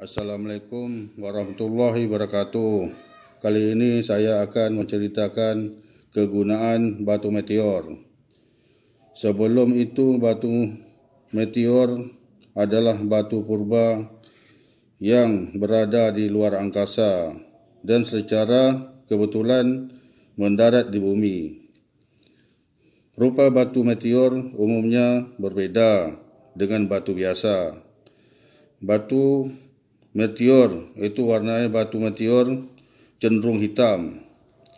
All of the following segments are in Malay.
Assalamualaikum warahmatullahi wabarakatuh. Kali ini saya akan menceritakan kegunaan batu meteor. Sebelum itu batu meteor adalah batu purba yang berada di luar angkasa dan secara kebetulan mendarat di bumi. Rupa batu meteor umumnya berbeda dengan batu biasa. Batu meteor itu warnanya batu meteor cenderung hitam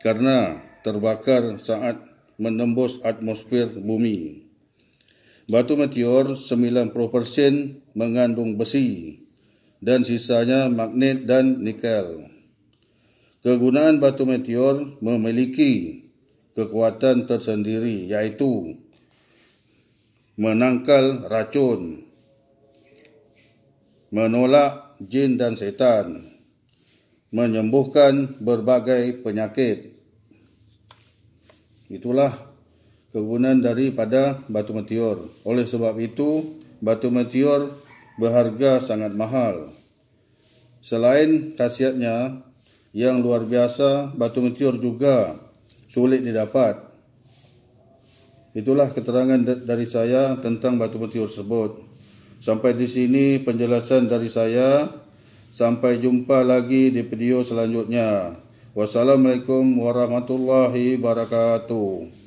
karena terbakar saat menembus atmosfer bumi. Batu meteor 90% mengandung besi dan sisanya magnet dan nikel. Kegunaan batu meteor memiliki kekuatan tersendiri yaitu menangkal racun menolak jin dan setan, menyembuhkan berbagai penyakit. Itulah kegunaan daripada batu meteor. Oleh sebab itu, batu meteor berharga sangat mahal. Selain khasiatnya yang luar biasa, batu meteor juga sulit didapat. Itulah keterangan dari saya tentang batu meteor tersebut. Sampai di sini penjelasan dari saya. Sampai jumpa lagi di video selanjutnya. Wassalamualaikum warahmatullahi wabarakatuh.